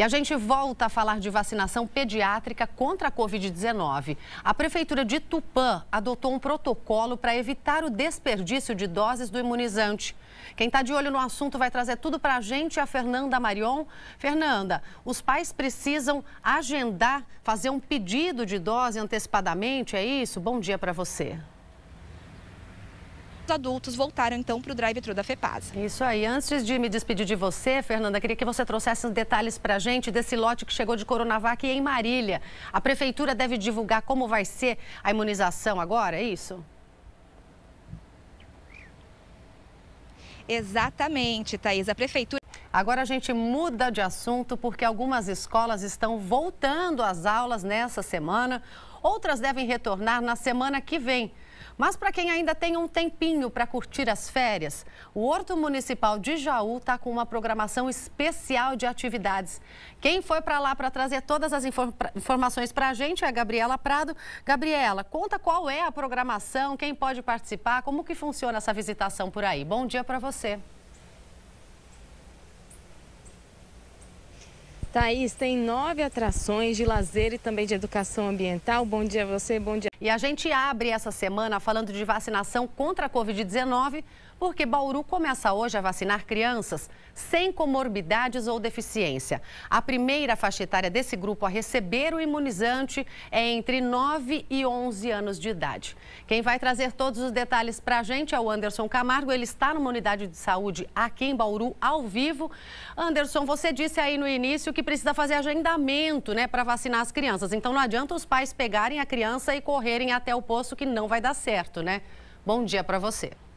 E a gente volta a falar de vacinação pediátrica contra a Covid-19. A Prefeitura de Tupã adotou um protocolo para evitar o desperdício de doses do imunizante. Quem está de olho no assunto vai trazer tudo para a gente, a Fernanda Marion. Fernanda, os pais precisam agendar, fazer um pedido de dose antecipadamente, é isso? Bom dia para você os adultos voltaram então para o drive-thru da FEPASA. Isso aí. Antes de me despedir de você, Fernanda, queria que você trouxesse os detalhes para a gente desse lote que chegou de Coronavac em Marília. A prefeitura deve divulgar como vai ser a imunização agora, é isso? Exatamente, Thaís. A prefeitura. Agora a gente muda de assunto porque algumas escolas estão voltando às aulas nessa semana, outras devem retornar na semana que vem. Mas para quem ainda tem um tempinho para curtir as férias, o Horto Municipal de Jaú está com uma programação especial de atividades. Quem foi para lá para trazer todas as informações para a gente é a Gabriela Prado. Gabriela, conta qual é a programação, quem pode participar, como que funciona essa visitação por aí. Bom dia para você. Thaís, tem nove atrações de lazer e também de educação ambiental. Bom dia a você, bom dia. E a gente abre essa semana falando de vacinação contra a Covid-19, porque Bauru começa hoje a vacinar crianças sem comorbidades ou deficiência. A primeira faixa etária desse grupo a receber o imunizante é entre 9 e 11 anos de idade. Quem vai trazer todos os detalhes para a gente é o Anderson Camargo. Ele está numa unidade de saúde aqui em Bauru, ao vivo. Anderson, você disse aí no início que precisa fazer agendamento né, para vacinar as crianças. Então não adianta os pais pegarem a criança e correr correrem até o posto que não vai dar certo, né? Bom dia para você.